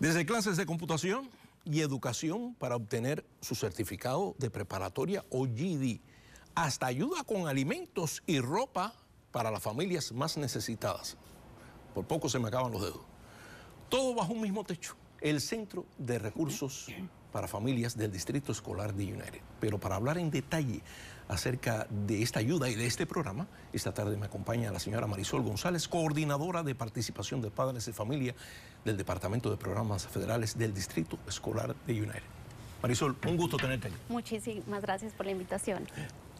Desde clases de computación y educación para obtener su certificado de preparatoria o GD, hasta ayuda con alimentos y ropa para las familias más necesitadas. Por poco se me acaban los dedos. Todo bajo un mismo techo, el Centro de Recursos para familias del Distrito Escolar de United. Pero para hablar en detalle acerca de esta ayuda y de este programa, esta tarde me acompaña la señora Marisol González, coordinadora de participación de padres de familia del Departamento de Programas Federales del Distrito Escolar de United. Marisol, un gusto tenerte Muchísimas gracias por la invitación.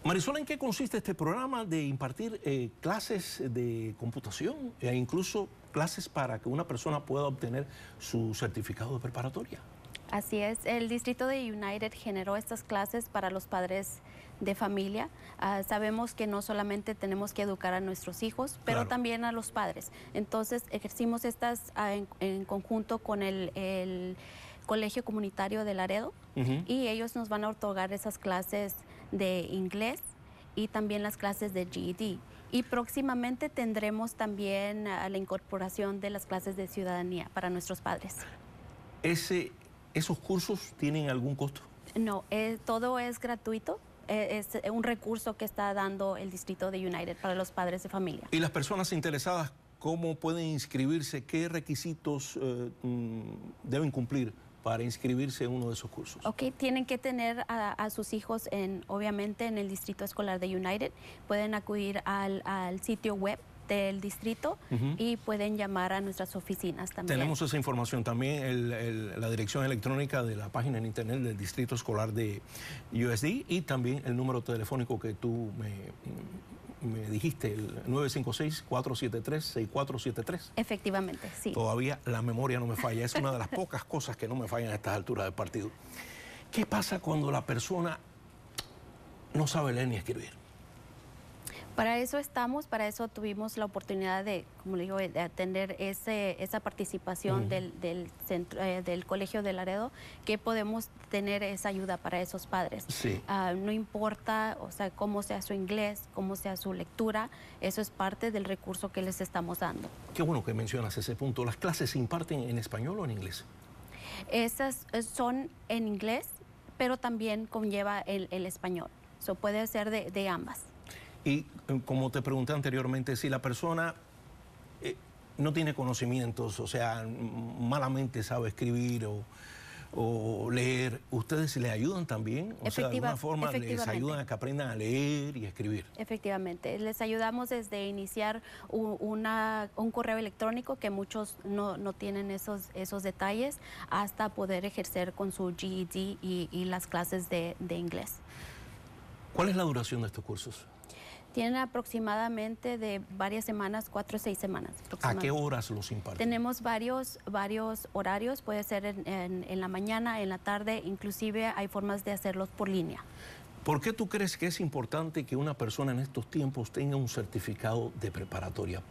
Marisol, ¿en qué consiste este programa de impartir eh, clases de computación e incluso clases para que una persona pueda obtener su certificado de preparatoria? Así es, el distrito de United generó estas clases para los padres de familia. Ah, sabemos que no solamente tenemos que educar a nuestros hijos, pero también a los padres. Entonces, ejercimos estas ah, en, conjunto con el, Colegio Comunitario de Laredo y ellos nos van a otorgar esas clases de inglés y también las clases de GED. Y próximamente tendremos también la incorporación de las clases de ciudadanía para nuestros padres. Ese ¿Esos cursos tienen algún costo? No, eh, todo es gratuito. Eh, es eh, un recurso que está dando el distrito de United para los padres de familia. ¿Y las personas interesadas cómo pueden inscribirse? ¿Qué requisitos mm, deben cumplir para inscribirse en uno de esos cursos? Ok, tienen que tener a, sus hijos en, obviamente en el distrito escolar de United. Pueden acudir al sitio web del distrito y pueden llamar a nuestras oficinas también. Tenemos esa información también, la dirección electrónica de la página en internet del Distrito Escolar de USD y también el número telefónico que tú me, me dijiste, el 956-473-6473. Efectivamente, sí. Todavía la memoria no me falla, es una de las pocas cosas que no me fallan a estas alturas del partido. ¿Qué pasa cuando la persona no sabe leer ni escribir? Para eso estamos, para eso tuvimos la oportunidad de, como le digo, de atender ese, esa participación del, del, centro, eh, del Colegio de Laredo, que podemos tener esa ayuda para esos padres. Sí. Ah, no importa, o sea, cómo sea su inglés, cómo sea su lectura, eso es parte del recurso que les estamos dando. Qué bueno que mencionas ese punto. ¿Las clases se imparten en español o en inglés? Esas eh, son en inglés, pero también conlleva el, el español. Eso puede ser de ambas. Y eh, como te pregunté anteriormente, si la persona eh, no tiene conocimientos, o sea, malamente sabe escribir o, leer, ¿ustedes le ayudan también? O sea, de alguna forma les ayudan a que aprendan a leer y escribir. Efectivamente, les ayudamos desde iniciar un correo electrónico, que muchos no, tienen esos, esos detalles, hasta poder ejercer con su GED y, las clases de inglés. ¿Cuál es la duración de estos cursos? Tienen aproximadamente de varias semanas, cuatro o seis semanas. ¿A qué horas los imparten? Tenemos varios, varios horarios, puede ser en, en la mañana, en la tarde, inclusive hay formas de hacerlos por línea. ¿Por qué tú crees que es importante que una persona en estos tiempos tenga un certificado de preparatoria?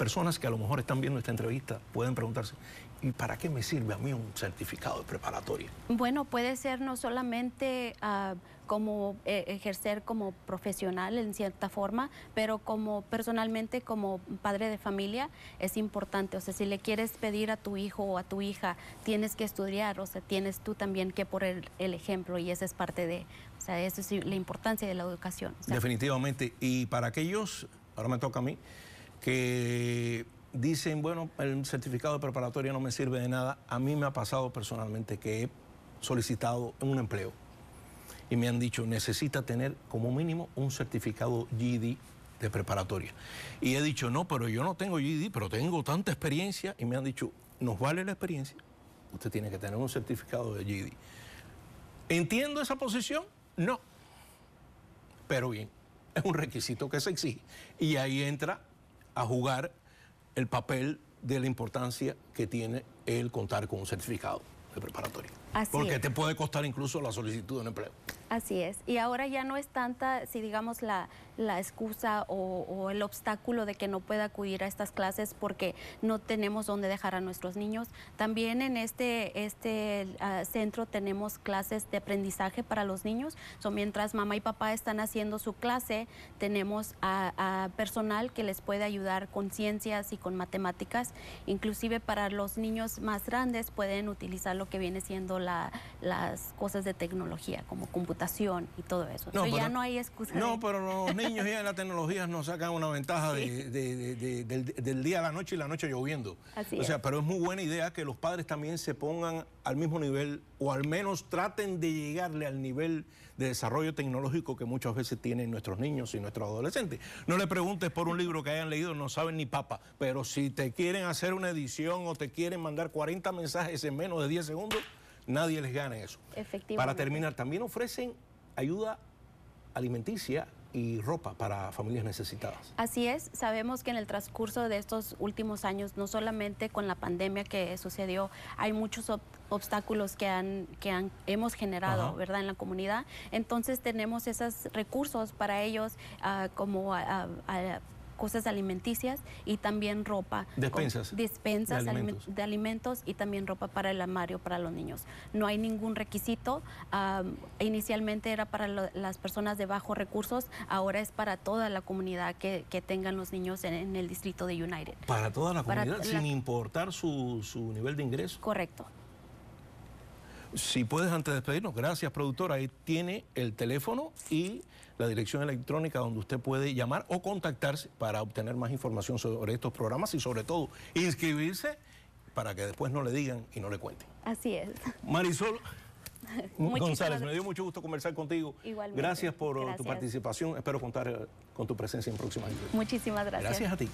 personas que a lo mejor están viendo esta entrevista pueden preguntarse, ¿y para qué me sirve a mí un certificado de preparatoria? Bueno, puede ser no solamente ah, como eh, ejercer como profesional en cierta forma, pero como personalmente como padre de familia es importante. O sea, si le quieres pedir a tu hijo o a tu hija, tienes que estudiar, o sea, tienes tú también que poner el ejemplo y esa es parte de, o sea, eso es la importancia de la educación. Definitivamente. Y para aquellos, ahora me toca a mí, que dicen, bueno, el certificado de preparatoria no me sirve de nada. A mí me ha pasado personalmente que he solicitado un empleo y me han dicho, necesita tener como mínimo un certificado GED de preparatoria. Y he dicho, no, pero yo no tengo GED, pero tengo tanta experiencia. Y me han dicho, nos vale la experiencia, usted tiene que tener un certificado de GED. ¿Entiendo esa posición? No. Pero bien, es un requisito que se exige. Y ahí entra a jugar el papel de la importancia que tiene el contar con un certificado de preparatoria. porque te puede costar incluso la solicitud de un empleo. Así es. Y ahora ya no es tanta, si digamos, la, la excusa o, el obstáculo de que no pueda acudir a estas clases porque no tenemos dónde dejar a nuestros niños. También en este, este ah, centro tenemos clases de aprendizaje para los niños. son mientras mamá y papá están haciendo su clase, tenemos a, personal que les puede ayudar con ciencias y con matemáticas. Inclusive para los niños más grandes pueden utilizar lo que viene siendo la, las cosas de tecnología, como computadoras y todo eso. No, pero, ya no hay excusa. No, pero los niños ya en la tecnología nos sacan una ventaja del, día a la noche y la noche lloviendo. o sea, pero es muy buena idea que los padres también se pongan al mismo nivel o al menos traten de llegarle al nivel de desarrollo tecnológico que muchas veces tienen nuestros niños y nuestros adolescentes. No le preguntes por un libro que hayan leído, no saben ni papa, pero si te quieren hacer una edición o te quieren mandar 40 mensajes en menos de 10 segundos, nadie les gana eso. Efectivamente. Para terminar, también ofrecen ayuda alimenticia y ropa para familias necesitadas. Así es, sabemos que en el transcurso de estos últimos años, no solamente con la pandemia que sucedió, hay muchos obstáculos que han que hemos generado, ¿verdad? En la comunidad. Entonces tenemos esos recursos para ellos ah, como cosas alimenticias y también ropa. Despensas. Despensas de alimentos. y también ropa para el armario para los niños. No hay ningún requisito. inicialmente era para las personas de bajos recursos, ahora es para toda la comunidad que, tengan los niños en, el distrito de United. Para toda la comunidad, sin importar su, su nivel de ingreso. Correcto. Si puedes, antes de despedirnos, gracias productora. Ahí tiene el teléfono y la dirección electrónica donde usted puede llamar o contactarse para obtener más información sobre estos programas y sobre todo inscribirse para que después no le digan y no le cuenten. Así es. Marisol. González, me dio mucho gusto conversar contigo. Igualmente. Gracias por tu participación. Espero contar eh, con tu presencia en próximas Muchísimas gracias. Gracias a ti.